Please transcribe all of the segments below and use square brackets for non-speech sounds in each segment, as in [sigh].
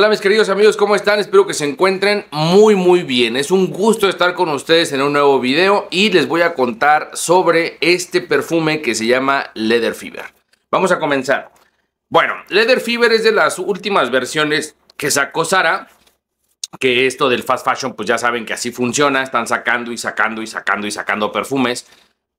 Hola mis queridos amigos, ¿cómo están? Espero que se encuentren muy muy bien. Es un gusto estar con ustedes en un nuevo video y les voy a contar sobre este perfume que se llama Leather Fever. Vamos a comenzar. Bueno, Leather Fever es de las últimas versiones que sacó Sara, que esto del fast fashion, pues ya saben que así funciona, están sacando y sacando y sacando y sacando perfumes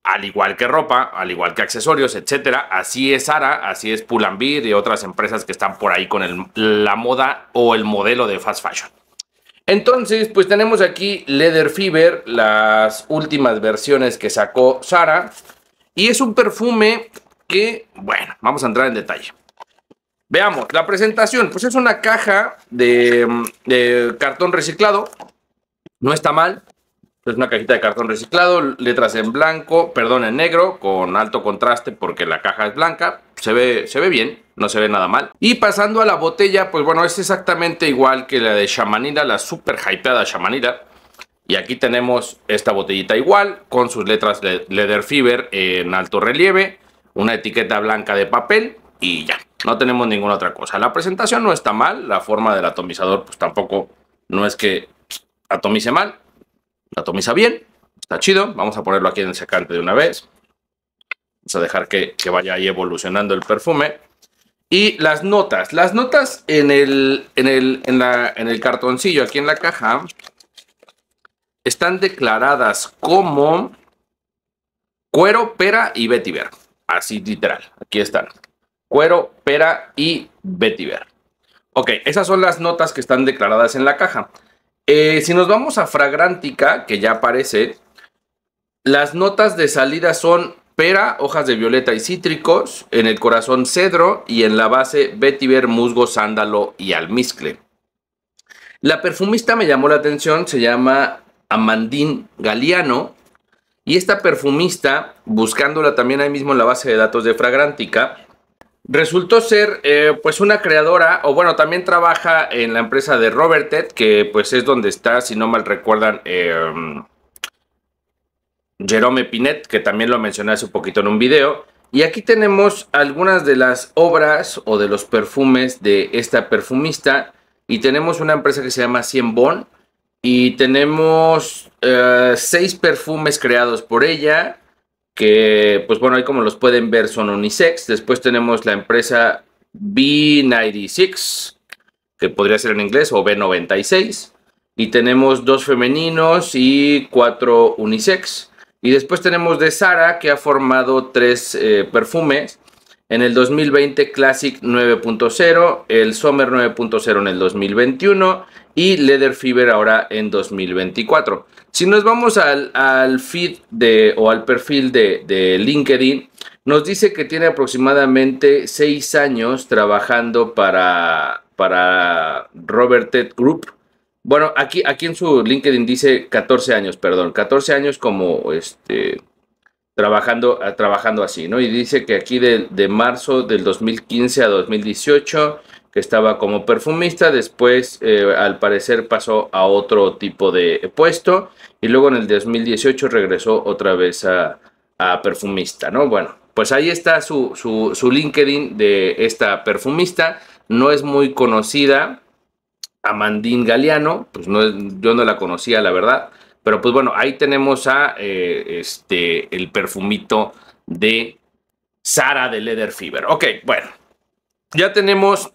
al igual que ropa, al igual que accesorios, etcétera. Así es Sara, así es Pull&Bear y otras empresas que están por ahí con la moda o el modelo de fast fashion. Entonces, pues tenemos aquí Leather Fever, las últimas versiones que sacó Sara. Y es un perfume que, bueno, vamos a entrar en detalle. Veamos, la presentación, pues es una caja de mm, cartón reciclado, no está mal. Es una cajita de cartón reciclado, letras en blanco, perdón, en negro, con alto contraste porque la caja es blanca. Se ve, se ve bien, no se ve nada mal. Y pasando a la botella, pues bueno, es exactamente igual que la de Shamanida, la super hypeada Shamanida. Y aquí tenemos esta botellita igual, con sus letras Leather Fever en alto relieve, una etiqueta blanca de papel y ya. No tenemos ninguna otra cosa. La presentación no está mal, la forma del atomizador pues tampoco no es que atomice mal la atomiza bien, está chido, vamos a ponerlo aquí en el secante de una vez, vamos a dejar que, vaya ahí evolucionando el perfume. Y las notas, las notas en el, en, el, el cartoncillo aquí en la caja están declaradas como cuero, pera y vetiver. Así literal, aquí están. Cuero, pera y vetiver. Ok, esas son las notas que están declaradas en la caja. Eh, si nos vamos a Fragrántica, que ya aparece, las notas de salida son pera, hojas de violeta y cítricos, en el corazón cedro y en la base vetiver, musgo, sándalo y almizcle. La perfumista me llamó la atención, se llama Amandín Galeano y esta perfumista, buscándola también ahí mismo en la base de datos de Fragrántica, Resultó ser eh, pues una creadora, o bueno, también trabaja en la empresa de Robertet, que pues es donde está, si no mal recuerdan, em, Jerome Pinet, que también lo mencioné hace un poquito en un video. Y aquí tenemos algunas de las obras o de los perfumes de esta perfumista. Y tenemos una empresa que se llama Cienbon. Y tenemos eh, seis perfumes creados por ella que pues bueno, ahí como los pueden ver son unisex. Después tenemos la empresa B96, que podría ser en inglés, o B96. Y tenemos dos femeninos y cuatro unisex. Y después tenemos de Sara, que ha formado tres eh, perfumes. En el 2020 Classic 9.0, el Summer 9.0 en el 2021 y Leather Fever ahora en 2024. Si nos vamos al, feed de, o al perfil de, LinkedIn, nos dice que tiene aproximadamente 6 años trabajando para, para Robert Ted Group. Bueno, aquí, aquí en su LinkedIn dice 14 años, perdón, 14 años como este, trabajando, trabajando así, ¿no? Y dice que aquí de, de marzo del 2015 a 2018 que estaba como perfumista, después eh, al parecer pasó a otro tipo de puesto y luego en el 2018 regresó otra vez a, perfumista, ¿no? Bueno, pues ahí está su, LinkedIn de esta perfumista, no es muy conocida, Amandine Galeano, pues no, yo no la conocía la verdad, pero pues bueno, ahí tenemos a eh, este, el perfumito de Sara de Leather Fever. Ok, bueno, ya tenemos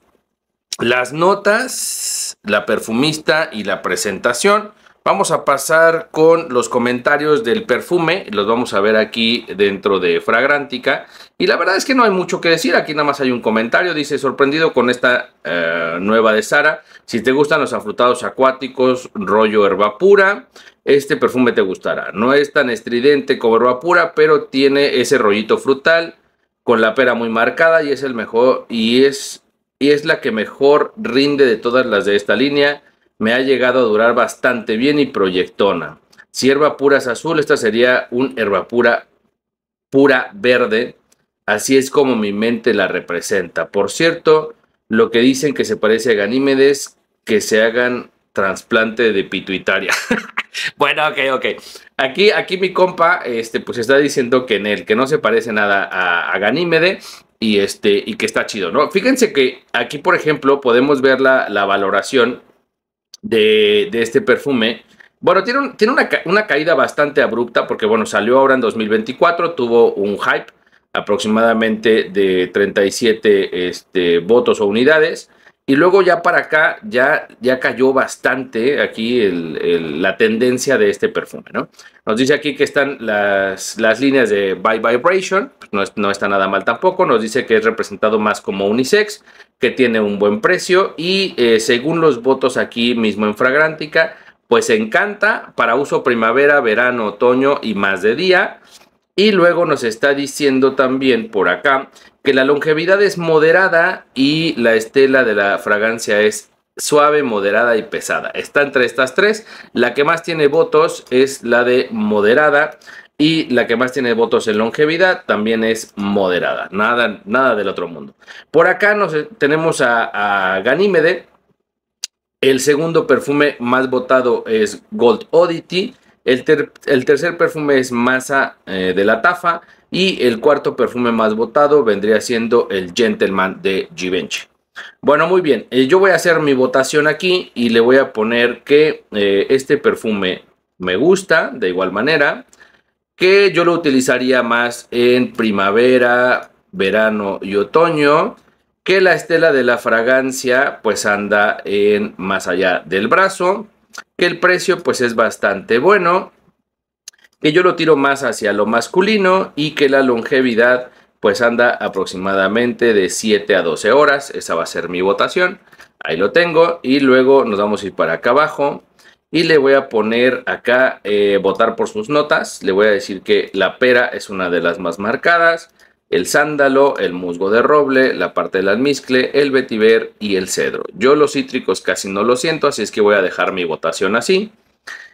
las notas, la perfumista y la presentación. Vamos a pasar con los comentarios del perfume, los vamos a ver aquí dentro de Fragrántica. Y la verdad es que no hay mucho que decir, aquí nada más hay un comentario, dice sorprendido con esta eh, nueva de Sara, si te gustan los afrutados acuáticos, rollo herba pura, este perfume te gustará. No es tan estridente como herba pura, pero tiene ese rollito frutal con la pera muy marcada y es el mejor y es y es la que mejor rinde de todas las de esta línea. Me ha llegado a durar bastante bien y proyectona. Si hierba pura azul, esta sería un herba pura, pura verde. Así es como mi mente la representa. Por cierto, lo que dicen que se parece a Ganímedes, que se hagan trasplante de pituitaria. [laughs] bueno, ok, ok. Aquí, aquí mi compa, este, pues está diciendo que en él, que no se parece nada a, a y, este, y que está chido, ¿no? Fíjense que aquí, por ejemplo, podemos ver la, valoración de, este perfume. Bueno, tiene, tiene una, caída bastante abrupta porque, bueno, salió ahora en 2024, tuvo un hype aproximadamente de 37 este, votos o unidades. Y luego ya para acá, ya, ya cayó bastante aquí la tendencia de este perfume, ¿no? Nos dice aquí que están las, líneas de By Vibration, pues no, está nada mal tampoco, nos dice que es representado más como unisex, que tiene un buen precio y eh, según los votos aquí mismo en Fragrántica, pues encanta para uso primavera, verano, otoño y más de día. Y luego nos está diciendo también por acá que la longevidad es moderada y la estela de la fragancia es suave, moderada y pesada. Está entre estas tres. La que más tiene votos es la de moderada y la que más tiene votos en longevidad también es moderada. Nada, nada del otro mundo. Por acá nos, eh, tenemos a, a Ganímede. El segundo perfume más votado es Gold Oddity. El, tercer perfume es Masa eh, de la Tafa. Y el cuarto perfume más votado vendría siendo el Gentleman de Givenchy. Bueno, muy bien. Eh, yo voy a hacer mi votación aquí y le voy a poner que eh, este perfume me gusta de igual manera. Que yo lo utilizaría más en primavera, verano y otoño. Que la estela de la fragancia pues anda en más allá del brazo que el precio pues es bastante bueno, que yo lo tiro más hacia lo masculino y que la longevidad pues anda aproximadamente de 7 a 12 horas, esa va a ser mi votación, ahí lo tengo y luego nos vamos a ir para acá abajo y le voy a poner acá eh, votar por sus notas, le voy a decir que la pera es una de las más marcadas, el sándalo, el musgo de roble, la parte del almizcle, el vetiver y el cedro. Yo los cítricos casi no lo siento, así es que voy a dejar mi votación así.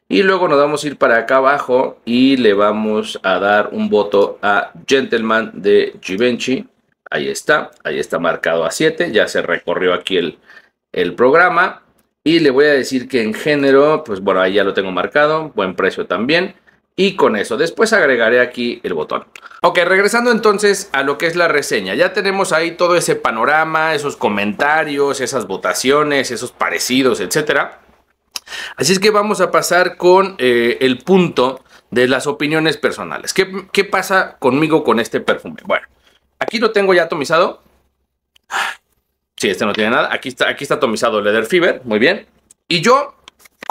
Y luego nos vamos a ir para acá abajo y le vamos a dar un voto a Gentleman de Givenchy. Ahí está, ahí está marcado a 7, ya se recorrió aquí el, el programa. Y le voy a decir que en género, pues bueno, ahí ya lo tengo marcado, buen precio también y con eso. Después agregaré aquí el botón. Ok, regresando entonces a lo que es la reseña. Ya tenemos ahí todo ese panorama, esos comentarios, esas votaciones, esos parecidos, etcétera. Así es que vamos a pasar con eh, el punto de las opiniones personales. ¿Qué, pasa conmigo con este perfume? Bueno, aquí lo tengo ya atomizado. Sí, este no tiene nada. Aquí está, aquí está atomizado Leather Fever. Muy bien. Y yo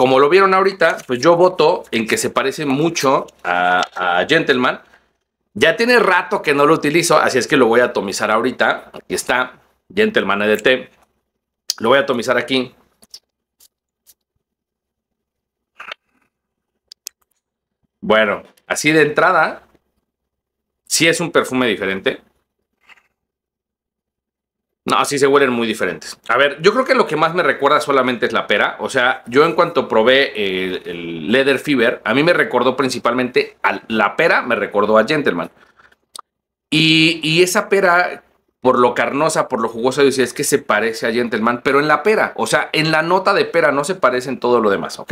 como lo vieron ahorita, pues yo voto en que se parece mucho a, Gentleman. Ya tiene rato que no lo utilizo, así es que lo voy a atomizar ahorita. Aquí está, Gentleman EDT. Lo voy a atomizar aquí. Bueno, así de entrada, sí es un perfume diferente. No, así se huelen muy diferentes. A ver, yo creo que lo que más me recuerda solamente es la pera. O sea, yo en cuanto probé el, Leather Fever, a mí me recordó principalmente a la pera, me recordó a Gentleman. Y, esa pera, por lo carnosa, por lo jugosa, yo decía, es que se parece a Gentleman, pero en la pera. O sea, en la nota de pera no se parece en todo lo demás, ¿ok?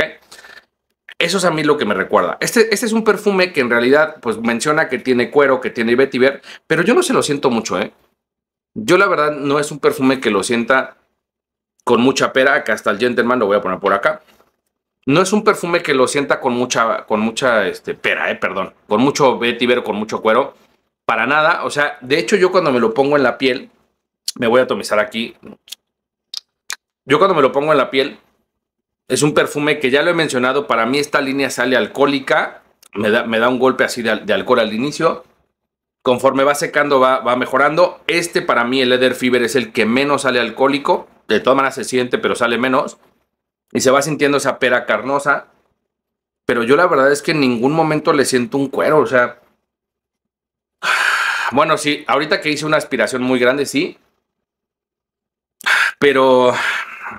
Eso es a mí lo que me recuerda. Este, este es un perfume que en realidad, pues menciona que tiene cuero, que tiene vetiver, pero yo no se lo siento mucho, ¿eh? Yo la verdad no es un perfume que lo sienta con mucha pera, acá hasta el gentleman lo voy a poner por acá. No es un perfume que lo sienta con mucha, con mucha este, pera, eh, perdón, con mucho vetiver, con mucho cuero, para nada. O sea, de hecho yo cuando me lo pongo en la piel, me voy a atomizar aquí. Yo cuando me lo pongo en la piel, es un perfume que ya lo he mencionado, para mí esta línea sale alcohólica, me da, un golpe así de alcohol al inicio, conforme va secando va, mejorando. Este para mí, el Leather Fever, es el que menos sale alcohólico. De todas maneras se siente, pero sale menos. Y se va sintiendo esa pera carnosa. Pero yo la verdad es que en ningún momento le siento un cuero. O sea... [sighs] Bueno, sí, ahorita que hice una aspiración muy grande, sí. Pero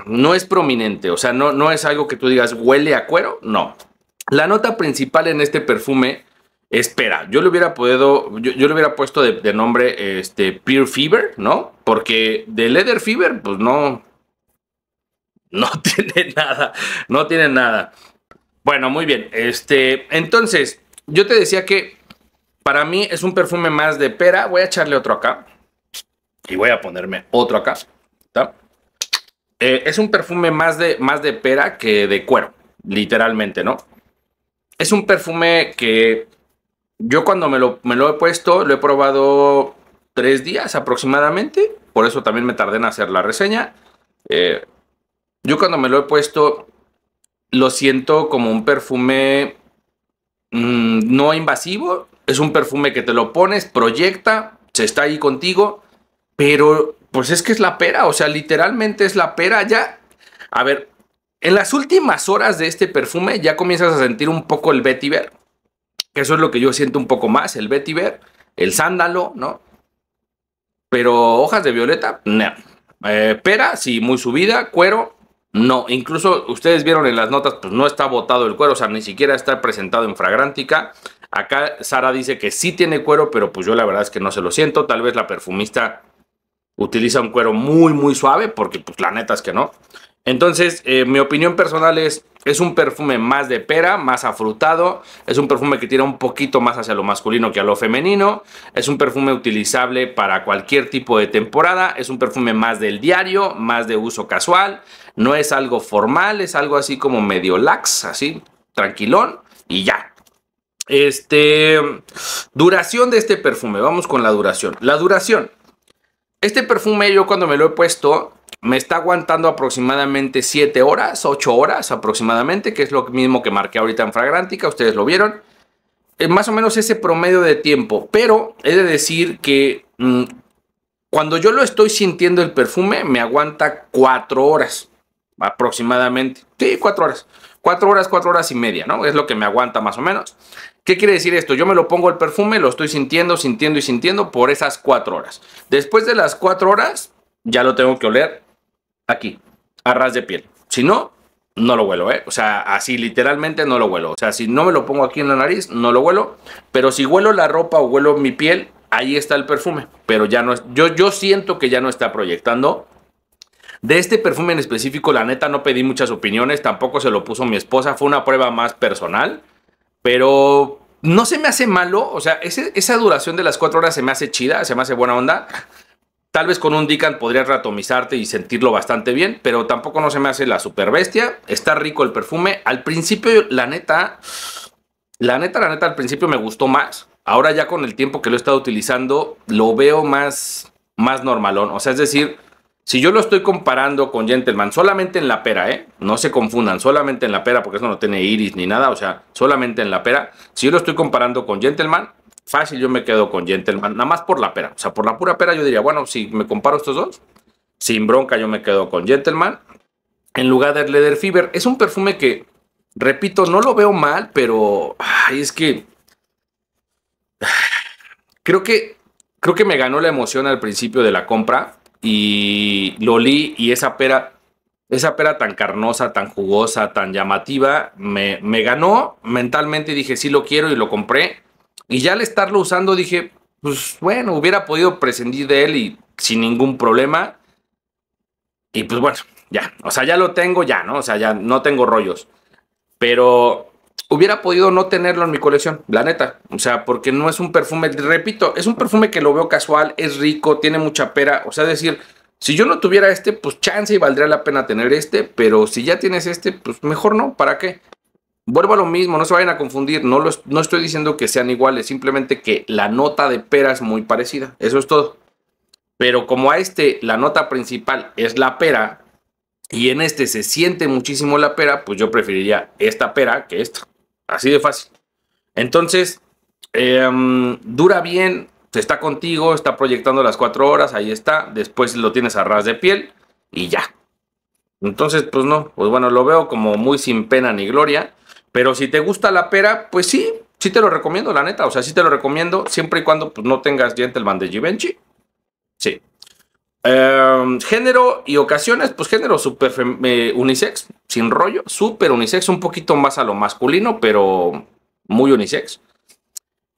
no es prominente. O sea, no, no es algo que tú digas huele a cuero. No. La nota principal en este perfume Espera, yo le hubiera podido, yo, le hubiera puesto de, nombre este Pure Fever, ¿no? Porque de Leather Fever, pues no, no [laughs] tiene nada, no tiene nada. Bueno, muy bien. Este, entonces, yo te decía que para mí es un perfume más de pera. Voy a echarle otro acá y voy a ponerme otro acá. ¿está? Eh, es un perfume más de, más de pera que de cuero, literalmente, ¿no? Es un perfume que yo cuando me lo, he puesto, lo he probado tres días aproximadamente. Por eso también me tardé en hacer la reseña. Eh, yo cuando me lo he puesto, lo siento como un perfume mm, no invasivo. Es un perfume que te lo pones, proyecta, se está ahí contigo. Pero pues es que es la pera. O sea, literalmente es la pera ya. A ver, en las últimas horas de este perfume ya comienzas a sentir un poco el vetiver. Eso es lo que yo siento un poco más, el vetiver, el sándalo, ¿no? Pero hojas de violeta, no. Eh, pera, sí, muy subida, cuero, no. Incluso ustedes vieron en las notas, pues no está botado el cuero, o sea, ni siquiera está presentado en fragrántica. Acá Sara dice que sí tiene cuero, pero pues yo la verdad es que no se lo siento. Tal vez la perfumista utiliza un cuero muy, muy suave, porque pues la neta es que no. Entonces, eh, mi opinión personal es, es un perfume más de pera, más afrutado, es un perfume que tira un poquito más hacia lo masculino que a lo femenino, es un perfume utilizable para cualquier tipo de temporada, es un perfume más del diario, más de uso casual, no es algo formal, es algo así como medio lax, así, tranquilón y ya. Este, duración de este perfume, vamos con la duración. La duración. Este perfume yo cuando me lo he puesto me está aguantando aproximadamente 7 horas, 8 horas aproximadamente, que es lo mismo que marqué ahorita en Fragrántica, ustedes lo vieron. Es eh, más o menos ese promedio de tiempo, pero he de decir que mm, cuando yo lo estoy sintiendo el perfume, me aguanta 4 horas aproximadamente. Sí, 4 horas. 4 horas, 4 horas y media, ¿no? Es lo que me aguanta más o menos. ¿Qué quiere decir esto? Yo me lo pongo el perfume, lo estoy sintiendo, sintiendo y sintiendo por esas 4 horas. Después de las 4 horas, ya lo tengo que oler aquí, a ras de piel. Si no, no lo huelo, ¿eh? O sea, así literalmente no lo huelo. O sea, si no me lo pongo aquí en la nariz, no lo huelo. Pero si huelo la ropa o huelo mi piel, ahí está el perfume. Pero ya no es, yo, yo siento que ya no está proyectando. De este perfume en específico, la neta, no pedí muchas opiniones, tampoco se lo puso mi esposa, fue una prueba más personal. Pero no se me hace malo, o sea, esa duración de las cuatro horas se me hace chida, se me hace buena onda. Tal vez con un Dican podrías ratomizarte y sentirlo bastante bien, pero tampoco no se me hace la super bestia. Está rico el perfume. Al principio, la neta, la neta, la neta, al principio me gustó más. Ahora ya con el tiempo que lo he estado utilizando, lo veo más, más normalón. O sea, es decir, si yo lo estoy comparando con Gentleman solamente en la pera, ¿eh? No se confundan, solamente en la pera, porque eso no tiene iris ni nada, o sea, solamente en la pera. Si yo lo estoy comparando con Gentleman, fácil yo me quedo con Gentleman, nada más por la pera. O sea, por la pura pera yo diría, bueno, si me comparo estos dos, sin bronca yo me quedo con Gentleman. En lugar de Leather Fever, es un perfume que, repito, no lo veo mal, pero ay, es que [sighs] creo que creo que me ganó la emoción al principio de la compra y lo li y esa pera esa pera tan carnosa, tan jugosa, tan llamativa, me, me ganó mentalmente, dije, sí lo quiero y lo compré. Y ya al estarlo usando dije, pues bueno, hubiera podido prescindir de él y sin ningún problema. Y pues bueno, ya, o sea, ya lo tengo, ya, ¿no? O sea, ya no tengo rollos. Pero hubiera podido no tenerlo en mi colección, la neta. O sea, porque no es un perfume, repito, es un perfume que lo veo casual, es rico, tiene mucha pera. O sea, decir, si yo no tuviera este, pues chance y valdría la pena tener este, pero si ya tienes este, pues mejor no, ¿para qué? Vuelvo a lo mismo, no se vayan a confundir, no, no estoy diciendo que sean iguales, simplemente que la nota de pera es muy parecida, eso es todo. Pero como a este la nota principal es la pera y en este se siente muchísimo la pera, pues yo preferiría esta pera que esta, así de fácil. Entonces, em, dura bien, está contigo, está proyectando las cuatro horas, ahí está, después lo tienes a ras de piel y ya. Entonces, pues no, pues bueno, lo veo como muy sin pena ni gloria. Pero si te gusta la pera, pues sí, sí te lo recomiendo, la neta. O sea, sí te lo recomiendo siempre y cuando pues, no tengas Gentleman de Givenchy. Sí. Em, género y ocasiones, pues género super eh, unisex, sin rollo, super unisex, un poquito más a lo masculino, pero muy unisex.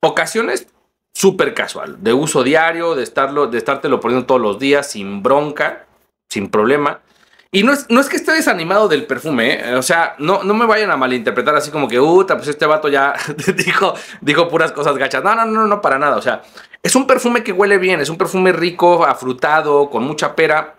Ocasiones súper casual, de uso diario, de, estarlo, de estártelo poniendo todos los días, sin bronca, sin problema. Y no es, que esté desanimado del perfume, ¿eh? o sea, no, no me vayan a malinterpretar así como que, uta, uh, pues este vato ya [laughs] dijo, dijo puras cosas gachas. No, no, no, no, para nada. O sea, es un perfume que huele bien, es un perfume rico, afrutado, con mucha pera,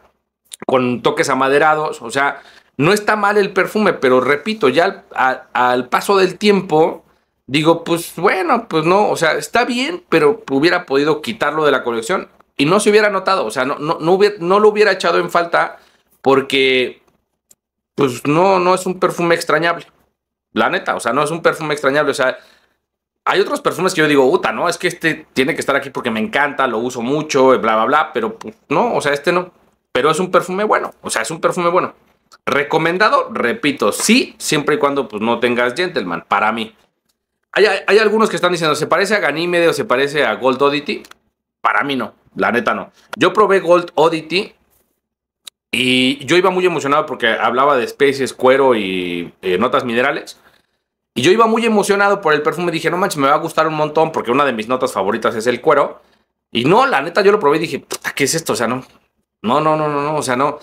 con toques amaderados. O sea, no está mal el perfume, pero repito, ya al, paso del tiempo, digo, pues bueno, pues no, o sea, está bien, pero hubiera podido quitarlo de la colección y no se hubiera notado, o sea, no, no, no lo hubiera echado en falta porque pues no, no es un perfume extrañable. La neta, o sea, no es un perfume extrañable. O sea, hay otros perfumes que yo digo, puta, ¿no? Es que este tiene que estar aquí porque me encanta, lo uso mucho, bla, bla, bla, pero pues, no, o sea, este no. Pero es un perfume bueno, o sea, es un perfume bueno. Recomendado, repito, sí, siempre y cuando pues, no tengas gentleman, para mí. Hay, hay algunos que están diciendo, ¿se parece a Ganymede o se parece a Gold Oddity? Para mí no, la neta no. Yo probé Gold Oddity y yo iba muy emocionado porque hablaba de especies, cuero y eh, notas minerales. Y yo iba muy emocionado por el perfume. Dije, no manches, me va a gustar un montón porque una de mis notas favoritas es el cuero. Y no, la neta, yo lo probé y dije, ¿qué es esto? O sea, no. No, no, no, no, no. O sea, no.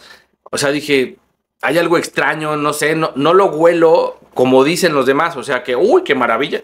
O sea, dije, hay algo extraño, no sé, no, no lo huelo como dicen los demás. O sea, que, uy, qué maravilla.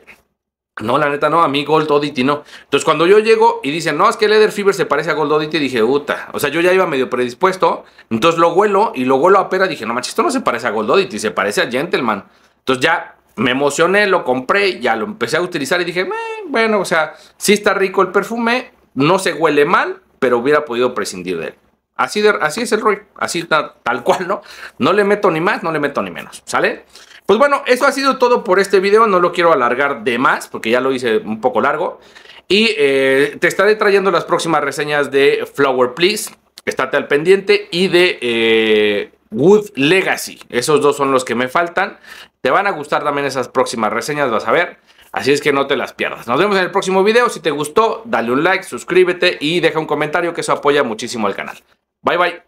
No, la neta no, a mí Gold Oddity no. Entonces cuando yo llego y dicen, no, es que Leather Fever se parece a Gold Oddity, dije, puta. O sea, yo ya iba medio predispuesto. Entonces lo huelo y lo huelo a pera. Dije, no manches, esto no se parece a Gold Oddity, se parece a Gentleman. Entonces ya me emocioné, lo compré, ya lo empecé a utilizar y dije, bueno, o sea, sí está rico el perfume, no se huele mal, pero hubiera podido prescindir de él. Así, de, así es el rol, así está, tal cual, ¿no? No le meto ni más, no le meto ni menos, ¿sale? Pues bueno, eso ha sido todo por este video. No lo quiero alargar de más porque ya lo hice un poco largo. Y eh, te estaré trayendo las próximas reseñas de Flower Please. Estate al pendiente. Y de eh, Wood Legacy. Esos dos son los que me faltan. Te van a gustar también esas próximas reseñas, vas a ver. Así es que no te las pierdas. Nos vemos en el próximo video. Si te gustó, dale un like, suscríbete y deja un comentario que eso apoya muchísimo al canal. Bye bye.